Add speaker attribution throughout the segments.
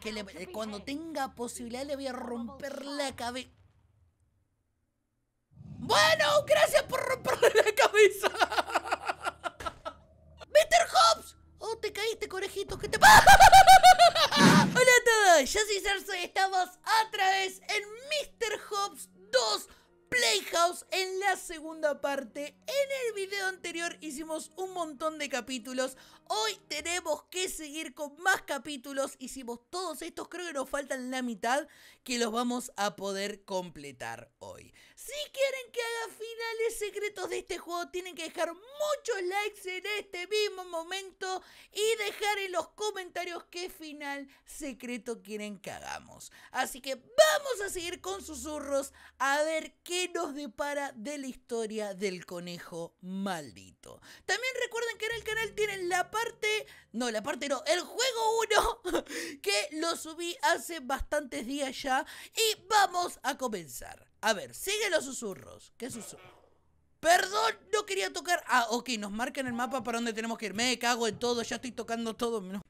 Speaker 1: Que eh, cuando tenga posibilidad le voy a romper la cabeza. Bueno, gracias por romperle la cabeza. Mr. Hobbs. Oh, te caíste, conejito. ¿Qué te pasa? Hola a todos. Yo soy y Estamos otra vez en Mr. Hobbs 2. Playhouse en la segunda parte. En el video anterior hicimos un montón de capítulos hoy tenemos que seguir con más capítulos. Hicimos todos estos, creo que nos faltan la mitad que los vamos a poder completar hoy. Si quieren que haga finales secretos de este juego, tienen que dejar muchos likes en este mismo momento y dejar en los comentarios qué final secreto quieren que hagamos. Así que vamos a seguir con susurros a ver qué nos depara de la historia del conejo maldito. También recuerden que en el canal tienen la no, la parte no, el juego 1 que lo subí hace bastantes días ya y vamos a comenzar. A ver, sigue los susurros. ¿Qué susurro? Perdón, no quería tocar. Ah, ok, nos marcan el mapa para dónde tenemos que ir. Me cago en todo, ya estoy tocando todo. menos...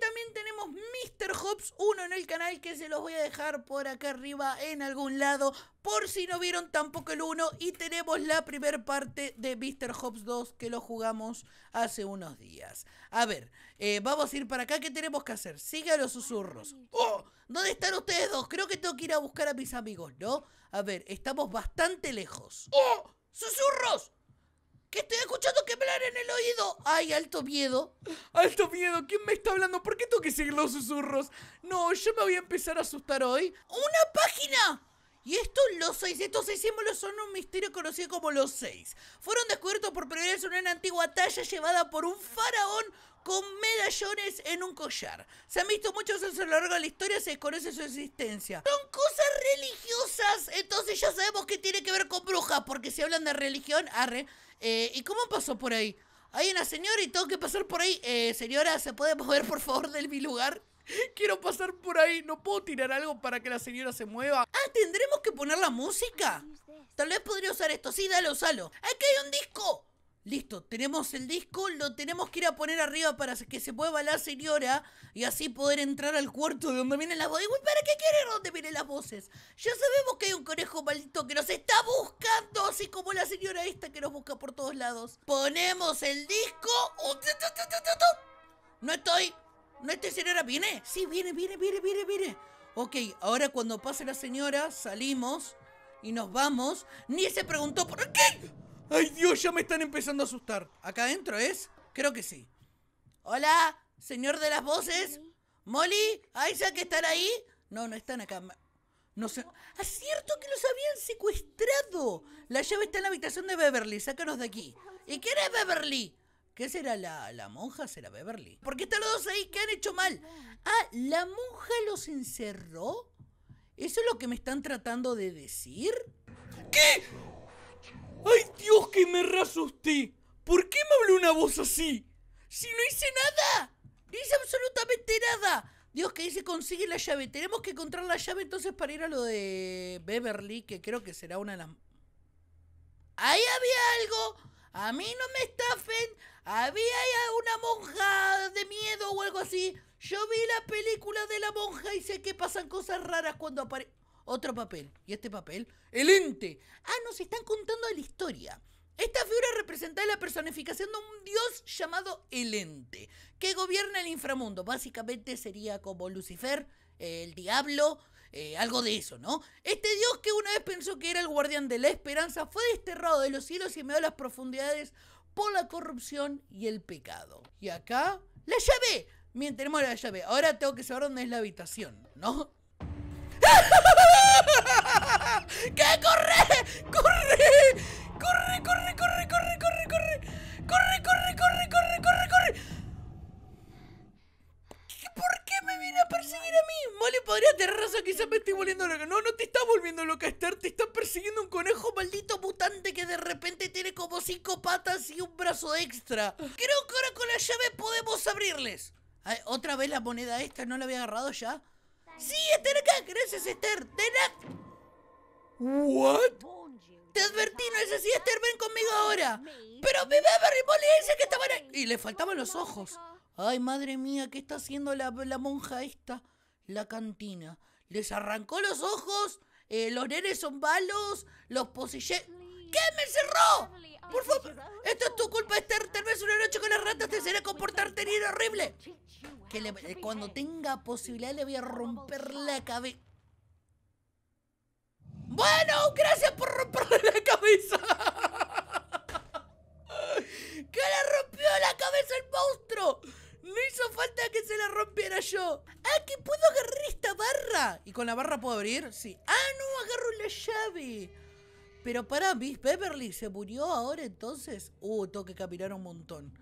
Speaker 1: también tenemos Mr. Hobbs 1 en el canal que se los voy a dejar por acá arriba en algún lado. Por si no vieron tampoco el 1 y tenemos la primera parte de Mr. Hobbs 2 que lo jugamos hace unos días. A ver, eh, vamos a ir para acá. ¿Qué tenemos que hacer? Siga los susurros. ¡Oh! ¿Dónde están ustedes dos? Creo que tengo que ir a buscar a mis amigos, ¿no? A ver, estamos bastante lejos. ¡Oh! ¡Susurros! ¿Qué estoy escuchando que en el oído. Ay, alto miedo. Alto miedo, ¿quién me está hablando? ¿Por qué tengo que seguir los susurros? No, yo me voy a empezar a asustar hoy. ¡Una página! Y estos, los seis, estos seis símbolos son un misterio conocido como los seis. Fueron descubiertos por primera vez en una antigua talla llevada por un faraón con medallones en un collar. Se han visto muchos a lo largo de la historia, se desconoce su existencia. Son cosas religiosas, entonces ya sabemos que tiene que ver con brujas, porque si hablan de religión, arre. Eh, ¿Y cómo pasó por ahí? Hay una señora y tengo que pasar por ahí. Eh, señora, ¿se puede mover por favor del mi lugar? Quiero pasar por ahí, no puedo tirar algo para que la señora se mueva. Ah, ¿tendremos que poner la música? Tal vez podría usar esto, sí, dale, usalo. ¡Aquí hay un disco! Listo, tenemos el disco, lo tenemos que ir a poner arriba para que se mueva la señora y así poder entrar al cuarto de donde vienen las voces. ¿para qué quiere donde vienen las voces? Ya sabemos que hay un conejo maldito que nos está buscando, así como la señora esta que nos busca por todos lados. Ponemos el disco. Oh, no estoy. No estoy, señora. ¿Viene? Sí, viene, viene, viene, viene, viene. Ok, ahora cuando pase la señora, salimos y nos vamos. Ni se preguntó por qué. ¡Ay, Dios! Ya me están empezando a asustar. ¿Acá adentro es? Creo que sí. Hola, señor de las voces. Molly, que ¿están ahí? No, no están acá. No sé. ¡Es ah, cierto que los habían secuestrado! La llave está en la habitación de Beverly. Sácanos de aquí. ¿Y quién es Beverly? ¿Qué será la, la monja? ¿Será Beverly? ¿Por qué están los dos ahí? ¿Qué han hecho mal? Ah, ¿la monja los encerró? ¿Eso es lo que me están tratando de decir? ¿Qué? me reasusté. ¿Por qué me habló una voz así? Si no hice nada. No hice absolutamente nada. Dios, que dice consigue la llave. Tenemos que encontrar la llave entonces para ir a lo de Beverly, que creo que será una de las... Ahí había algo. A mí no me estafen. Había una monja de miedo o algo así. Yo vi la película de la monja y sé que pasan cosas raras cuando aparece... Otro papel. ¿Y este papel? El ente. Ah, nos están contando la historia. Esta figura representa la personificación de un dios llamado el ente, que gobierna el inframundo. Básicamente sería como Lucifer, el diablo, eh, algo de eso, ¿no? Este dios que una vez pensó que era el guardián de la esperanza fue desterrado de los cielos y medio a las profundidades por la corrupción y el pecado. Y acá, la llave. mientras tenemos la llave. Ahora tengo que saber dónde es la habitación, ¿no? ¡Que corre! ¡Corre! ¡Corre, corre, corre, corre, corre, corre! ¡Corre, corre, corre, corre, corre, corre! ¿Por qué me viene a perseguir a mí? Vale, podría tener razón, quizás me estoy volviendo loca. No, no te está volviendo loca, Esther. Te está persiguiendo un conejo maldito mutante que de repente tiene como cinco patas y un brazo extra. Creo que ahora con la llave podemos abrirles. ¿Otra vez la moneda esta? ¿No la había agarrado ya? Sí, Esther acá. Gracias, Esther. ¿What? te advertí, no Esther! ven conmigo ahora. Pero mi ¡Le dice que estaban ahí. Y le faltaban los ojos. Ay, madre mía, ¿qué está haciendo la, monja esta? La cantina. Les arrancó los ojos. Eh, los nenes son balos. Los posillé... ¿Qué me cerró? Por favor, esto es tu culpa, Esther. Tal vez una noche con las ratas te será comportarte bien horrible. Que cuando tenga posibilidad le voy a romper la cabeza. Bueno, gracias por romperle la cabeza. ¡Que le rompió la cabeza el monstruo! No hizo falta que se la rompiera yo. ¡Ah, que puedo agarrar esta barra! ¿Y con la barra puedo abrir? Sí. ¡Ah, no! Agarro la llave. Pero para, Miss Beverly, ¿se murió ahora entonces? Uh, tengo que caminar un montón.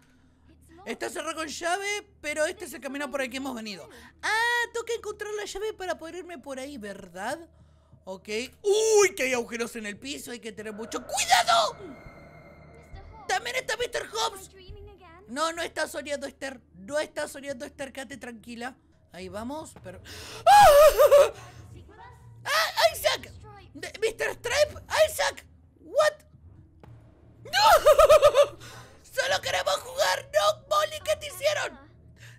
Speaker 1: Está cerrado con llave, pero este se el por aquí que hemos venido. Ah, tengo que encontrar la llave para poder irme por ahí, ¿verdad? Ok. ¡Uy! Que hay agujeros en el piso. Hay que tener mucho cuidado. También está Mr. Hobbs. No, no está soñando Esther. No está soñando Esther. Quédate tranquila. Ahí vamos. Pero... ¡Ah! ¡Isaac! ¡Mr. Stripe! ¡Isaac! ¿What? ¡No! ¡Solo queremos jugar! ¡No, Molly! ¿Qué te hicieron?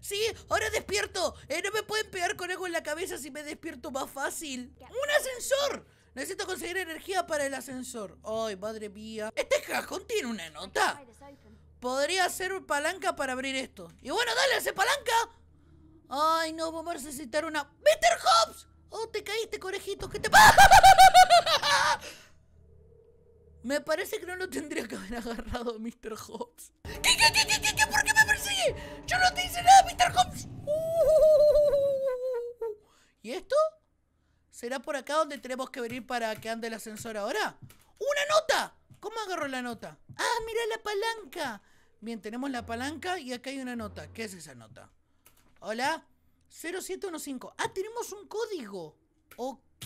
Speaker 1: Sí, ahora despierto. Eh, no me pueden pegar con algo en la cabeza si me despierto más fácil. ¡Un ascensor! Necesito conseguir energía para el ascensor. Ay, madre mía. Este cajón tiene una nota. Podría ser un palanca para abrir esto. Y bueno, dale, ese palanca. Ay, no, vamos a necesitar una... ¡Mr. Hobbs! Oh, te caíste, conejito. ¿Qué te pasa? Me parece que no lo tendría que haber agarrado Mr. Hobbs. ¿Qué, qué, qué, qué, qué, por qué me persigue? ¡Yo no te hice nada, Mr. Hobbs! ¿Y esto? ¿Será por acá donde tenemos que venir para que ande el ascensor ahora? ¡Una nota! ¿Cómo agarró la nota? ¡Ah, mira la palanca! Bien, tenemos la palanca y acá hay una nota. ¿Qué es esa nota? Hola, 0715. Ah, tenemos un código. Ok.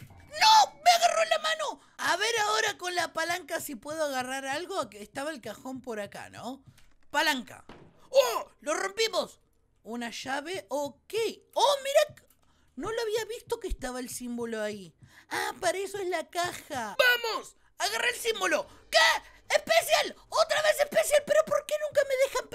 Speaker 1: ¡No! ¡Me agarró la mano! A ver ahora con la palanca si puedo agarrar algo. Que estaba el cajón por acá, ¿no? Palanca. ¡Oh! ¡Lo rompimos! Una llave. Ok. ¡Oh, mira! No lo había visto que estaba el símbolo ahí. Ah, para eso es la caja. ¡Vamos! Agarra el símbolo. ¿Qué? ¡Especial! ¡Otra vez especial! ¿Pero por qué nunca me dejan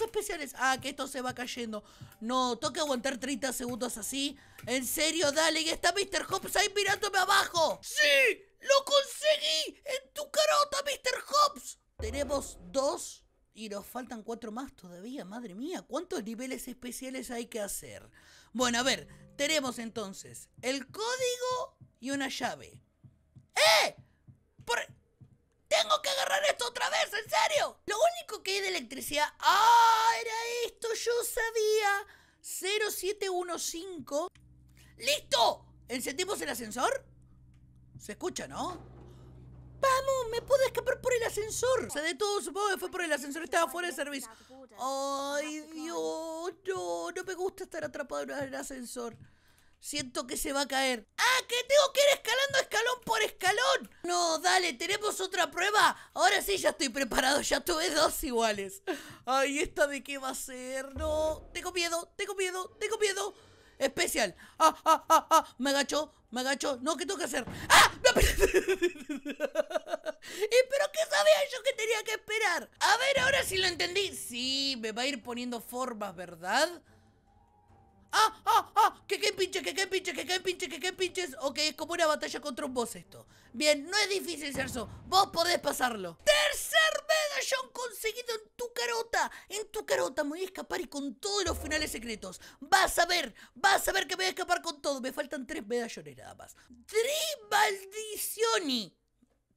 Speaker 1: especiales. Ah, que esto se va cayendo. No, toca aguantar 30 segundos así. En serio, dale. está Mr. Hobbs ahí mirándome abajo. ¡Sí! ¡Lo conseguí! ¡En tu carota, Mr. Hobbs! Tenemos dos y nos faltan cuatro más todavía, madre mía. ¿Cuántos niveles especiales hay que hacer? Bueno, a ver, tenemos entonces el código y una llave. ¡Eh! Por... Tengo que agarrar esto otra vez, en serio. Lo único que hay de electricidad... Ah, era esto, yo sabía. 0715. ¡Listo! ¿Encendimos el ascensor? Se escucha, ¿no? ¡Vamos! ¡Me pude escapar por el ascensor! Se todo, supongo que fue por el ascensor, estaba fuera de servicio. ¡Ay, Dios! No, no me gusta estar atrapado en el ascensor. Siento que se va a caer. ¡Ah, que tengo que ir escalando escalón por escalón! No, dale, tenemos otra prueba. Ahora sí ya estoy preparado, ya tuve dos iguales. Ay, ¿esta de qué va a ser? No, tengo miedo, tengo miedo, tengo miedo. Especial. ¡Ah, ah, ah, ah! Me agacho, me agacho. No, ¿qué tengo que hacer? ¡Ah! ¡Me ¿Y pero qué sabía yo que tenía que esperar? A ver, ahora sí lo entendí. Sí, me va a ir poniendo formas, ¿verdad? ¡Ah, ah, ah! ¡Que qué pinches, que qué pinches, que qué pinches, que qué pinches! Ok, es como una batalla contra un boss esto. Bien, no es difícil, Cerso. Vos podés pasarlo. ¡Tercer medallón conseguido en tu carota! En tu carota me voy a escapar y con todos los finales secretos. Vas a ver, vas a ver que me voy a escapar con todo. Me faltan tres medallones nada más. ¡Tres maldiciones!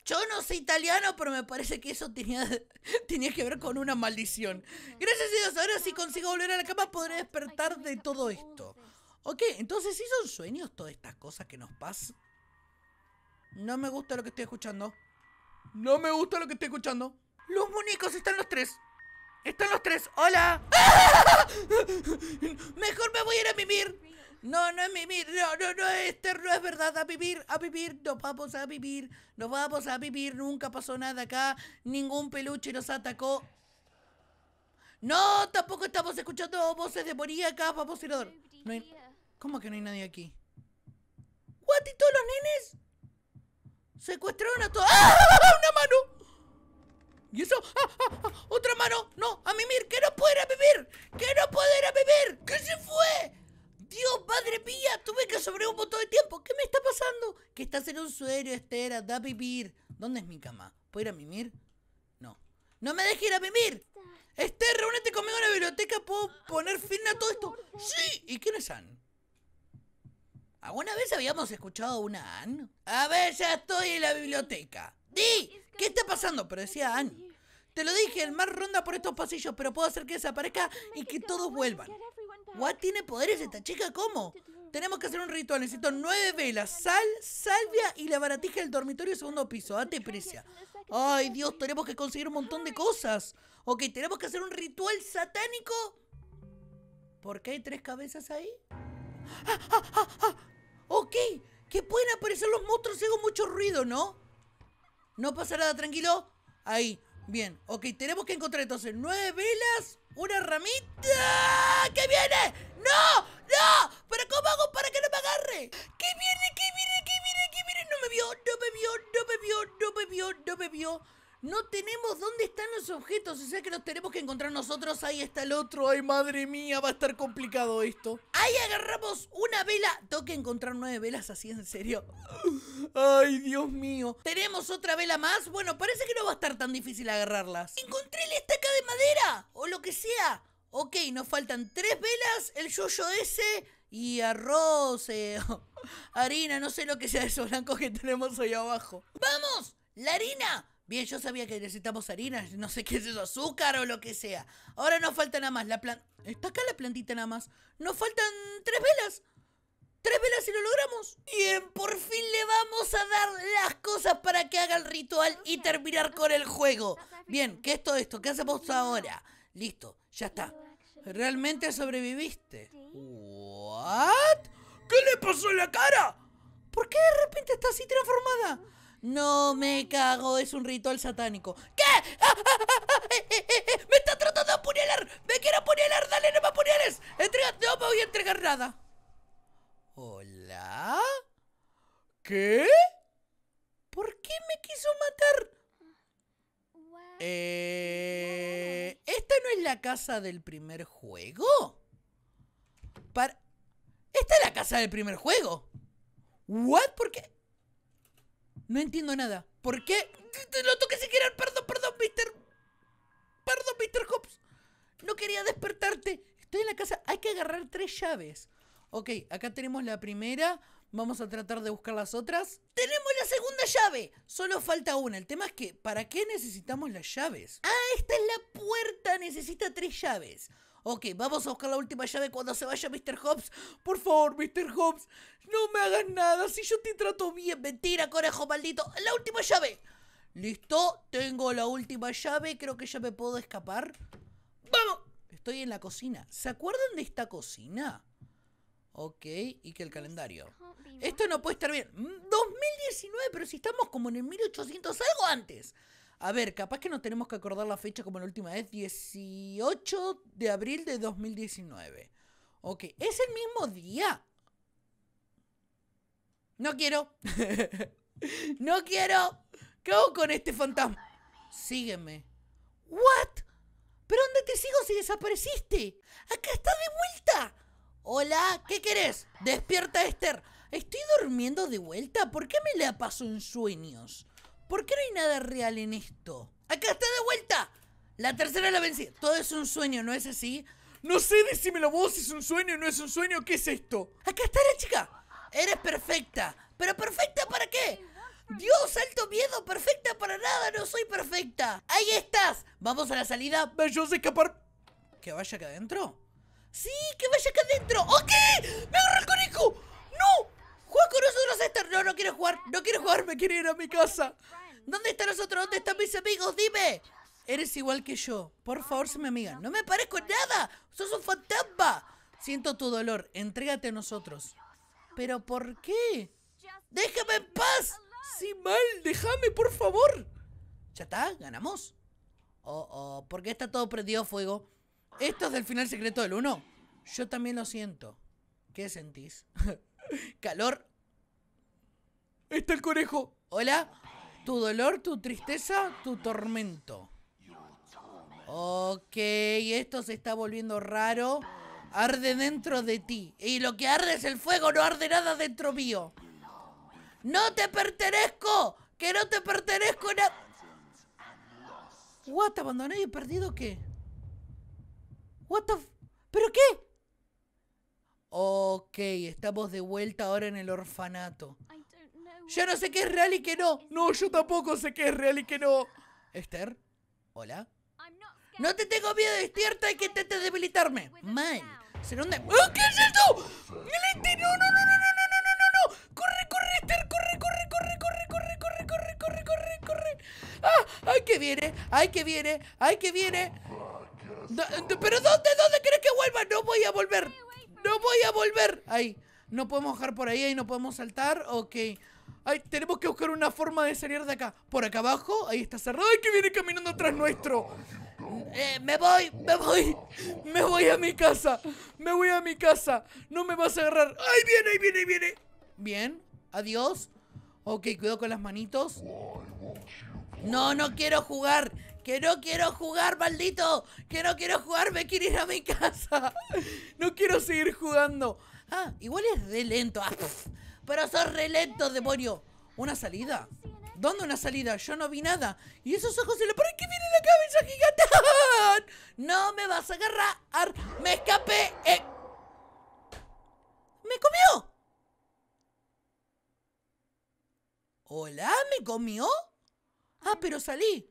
Speaker 1: Yo no sé italiano, pero me parece que eso tenía, que ver con una maldición. Gracias a Dios, ahora si consigo volver a la cama podré despertar de todo esto. Ok, entonces sí son sueños todas estas cosas que nos pasan. No me gusta lo que estoy escuchando. No me gusta lo que estoy escuchando. Los muñecos están los tres. Están los tres. ¡Hola! Mejor me voy a ir a vivir. No, no es Mimir, no, no, no, Esther, no es verdad, a vivir, a vivir, nos vamos a vivir, nos vamos a vivir, nunca pasó nada acá, ningún peluche nos atacó. No, tampoco estamos escuchando voces de vamos a ir ¿Cómo que no hay nadie aquí? ¿What? ¿Y todos los nenes? Secuestraron a todos. ¡Ah! ah, ah ¡Una mano! ¿Y eso? ¡Ah, ¡Ah, ah, ah! ¡Otra mano! ¡No! ¡A mimir! ¡Que no puede vivir! ¡Que no pueda vivir! ¡Que se fue! Dios, madre mía, tuve que sobre un montón de tiempo. ¿Qué me está pasando? Que estás en un sueño, Esther, da a vivir. ¿Dónde es mi cama? ¿Puedo ir a mimir? No. ¡No me dejes ir a mimir! Esther, reúnete conmigo en la biblioteca, puedo poner fin a todo esto. ¡Sí! ¿Y quién es Anne? ¿Alguna vez habíamos escuchado una Anne? A ver, ya estoy en la biblioteca. ¡Di! ¿Qué está pasando? Pero decía Anne. Te lo dije, el mar ronda por estos pasillos, pero puedo hacer que desaparezca y que todos vuelvan. ¿What? ¿Tiene poderes esta chica? ¿Cómo? Tenemos que hacer un ritual. Necesito nueve velas, sal, salvia y la baratija del dormitorio segundo piso. Date ah, precia. Ay, Dios, tenemos que conseguir un montón de cosas. Ok, tenemos que hacer un ritual satánico. ¿Por qué hay tres cabezas ahí? Ah, ah, ok Que pueden aparecer los monstruos si hago mucho ruido, ¿no? No pasa nada, tranquilo. Ahí, Bien, ok, tenemos que encontrar entonces nueve velas, una ramita. que viene? ¡No! ¡No! ¿Pero cómo hago para que no me agarre? ¿Qué viene? ¿Qué viene? ¿Qué viene? ¿Qué viene? No me vio, no me vio, no me vio, no me vio, no me vio. No tenemos dónde están los objetos, o sea que los tenemos que encontrar nosotros. Ahí está el otro. Ay, madre mía, va a estar complicado esto. Ahí agarramos una vela. Tengo que encontrar nueve velas así, en serio. Ay, Dios mío. ¿Tenemos otra vela más? Bueno, parece que no va a estar tan difícil agarrarlas. Encontré la estaca de madera o lo que sea. Ok, nos faltan tres velas, el yoyo ese y arroz, eh, harina, no sé lo que sea esos blancos que tenemos ahí abajo. ¡Vamos! ¡La harina! Bien, yo sabía que necesitamos harina, no sé qué es eso, azúcar o lo que sea. Ahora no falta nada más, la planta... Está acá la plantita nada más. Nos faltan tres velas. Tres velas y lo logramos. Bien, por fin le vamos a dar las cosas para que haga el ritual y terminar con el juego. Bien, ¿qué es todo esto? ¿Qué hacemos ahora? Listo, ya está. ¿Realmente sobreviviste? ¿What? ¿Qué le pasó en la cara? ¿Por qué de repente está así transformada? No me cago, es un ritual satánico. ¿Qué? Ah, ah, ah, eh, eh, eh, ¡Me está tratando de apuñalar! ¡Me quiero apuñalar! ¡Dale, no me apuñales! ¡No me voy a entregar nada! ¿Hola? ¿Qué? ¿Por qué me quiso matar? Eh, ¿Esta no es la casa del primer juego? Para... ¿Esta es la casa del primer juego? ¿What? ¿Por qué? No entiendo nada. ¿Por qué? Lo toqué si Perdón, perdón, Mr. Perdón, Mr. Hobbs. No quería despertarte. Estoy en la casa. Hay que agarrar tres llaves. Ok, acá tenemos la primera. Vamos a tratar de buscar las otras. ¡Tenemos la segunda llave! Solo falta una. El tema es que, ¿para qué necesitamos las llaves? Ah, esta es la puerta. Necesita tres llaves. Ok, vamos a buscar la última llave cuando se vaya Mr. Hobbs. Por favor, Mr. Hobbs, no me hagas nada si yo te trato bien. Mentira, conejo maldito. La última llave. Listo, tengo la última llave. Creo que ya me puedo escapar. ¡Vamos! Estoy en la cocina. ¿Se acuerdan de esta cocina? Ok, y que el calendario. Esto no puede estar bien. 2019, mm, pero si estamos como en el 1800, algo antes. A ver, capaz que no tenemos que acordar la fecha como la última vez, 18 de abril de 2019. Ok, ¿es el mismo día? No quiero. no quiero. ¿Qué hago con este fantasma? Sígueme. ¿What? ¿Pero dónde te sigo si desapareciste? ¡Acá está de vuelta! Hola, ¿qué querés? Despierta, Esther. Estoy durmiendo de vuelta. ¿Por qué me la paso en sueños? ¿Por qué no hay nada real en esto? ¡Acá está de vuelta! La tercera la vencí. Todo es un sueño, ¿no es así? No sé, decímelo vos, es un sueño, o no es un sueño, ¿qué es esto? Acá está la chica. Eres perfecta. ¿Pero perfecta para qué? Dios, alto miedo, perfecta para nada, no soy perfecta. Ahí estás. Vamos a la salida. Me a escapar. ¿Que vaya acá adentro? Sí, que vaya acá adentro. ¡Ok! ¡Me agarró el conejo! no, no quiero jugar. No quiero jugar, me quiero ir a mi casa. ¿Dónde están nosotros? ¿Dónde están mis amigos? Dime. Eres igual que yo. Por favor, se me amiga. No me parezco en nada. Sos un fantasma. Siento tu dolor. Entrégate a nosotros. ¿Pero por qué? ¡Déjame en paz! ¡Sí, mal! ¡Déjame, por favor! Ya está, ganamos. Oh, oh ¿por qué está todo prendido a fuego? Esto es del final secreto del 1. Yo también lo siento. ¿Qué sentís? Calor Está el conejo. Hola. Tu dolor, tu tristeza, tu tormento. Ok, esto se está volviendo raro. Arde dentro de ti. Y lo que arde es el fuego, no arde nada dentro mío. ¡No te pertenezco! ¡Que no te pertenezco! nada. ¿What? ¿Te ¿Abandoné y he perdido qué? ¿What ¿Pero qué? Ok, estamos de vuelta ahora en el orfanato. Yo no sé qué es real y qué no. No, yo tampoco sé qué es real y qué no. Esther, hola. No te tengo miedo, despierta y que intentes debilitarme. Mal. ¿Será un ¡Oh, qué es esto! no, no, no, no, no, no, no, no, no! ¡Corre, corre, Esther! ¡Corre, corre, corre, corre, corre, corre, corre, corre, corre, corre! ¡Ah! ¡Ay, que viene! ¡Ay, que viene! ¡Ay, que viene! ¿Pero dónde? ¿Dónde crees que vuelva? No voy a volver. No voy a volver. Ahí. No podemos bajar por ahí, ahí no podemos saltar. Ok. Ay, tenemos que buscar una forma de salir de acá. Por acá abajo, ahí está cerrado. ¡Ay, que viene caminando atrás nuestro! Eh, me voy, me voy, me voy a mi casa, me voy a mi casa. No me vas a agarrar. ¡Ay, viene, ahí viene, ahí viene! Bien, adiós. Ok, cuidado con las manitos. No, no quiero jugar. Que no quiero jugar, maldito. Que no quiero jugar, me quiero ir a mi casa. No quiero seguir jugando. Ah, igual es de lento. Ah, pero sos re lento, demonio. Una salida. ¿Dónde una salida? Yo no vi nada. Y esos ojos se le... ¿Por qué viene la cabeza gigante? No me vas a agarrar. Me escapé. Eh. ¡Me comió! ¿Hola? ¿Me comió? Ah, pero salí.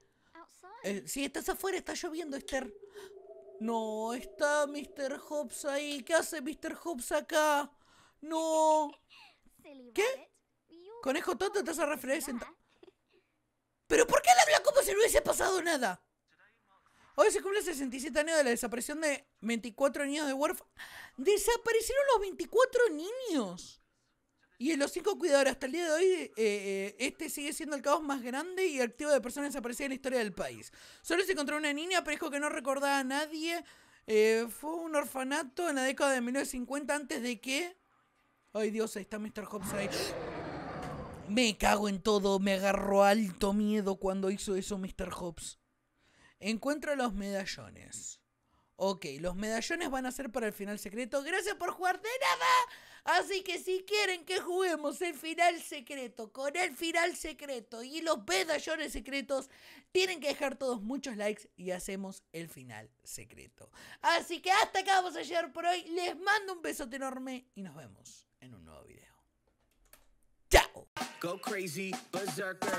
Speaker 1: Si eh, sí, estás afuera, está lloviendo, Esther. No, está Mr. Hobbs ahí. ¿Qué hace Mr. Hobbs acá? No. ¿Qué? ¿Conejo tonto te hace referencia? ¿Pero por qué le habla como si no hubiese pasado nada? Hoy se cumple 67 años de la desaparición de 24 niños de Wurf. ¡Desaparecieron los 24 niños! Y en los cinco cuidadores, hasta el día de hoy, eh, eh, este sigue siendo el caos más grande y activo de personas desaparecidas en la historia del país. Solo se encontró una niña, pero dijo que no recordaba a nadie. Eh, fue un orfanato en la década de 1950 antes de que Ay Dios, ahí está Mr. Hobbs Me cago en todo, me agarró alto miedo cuando hizo eso Mr. Hobbs. Encuentra los medallones. Ok, los medallones van a ser para el final secreto. Gracias por jugar de nada. Así que si quieren que juguemos el final secreto con el final secreto y los medallones secretos, tienen que dejar todos muchos likes y hacemos el final secreto. Así que hasta acá vamos a llegar por hoy. Les mando un besote enorme y nos vemos un nuevo video. ¡Chao! Go crazy, berserker.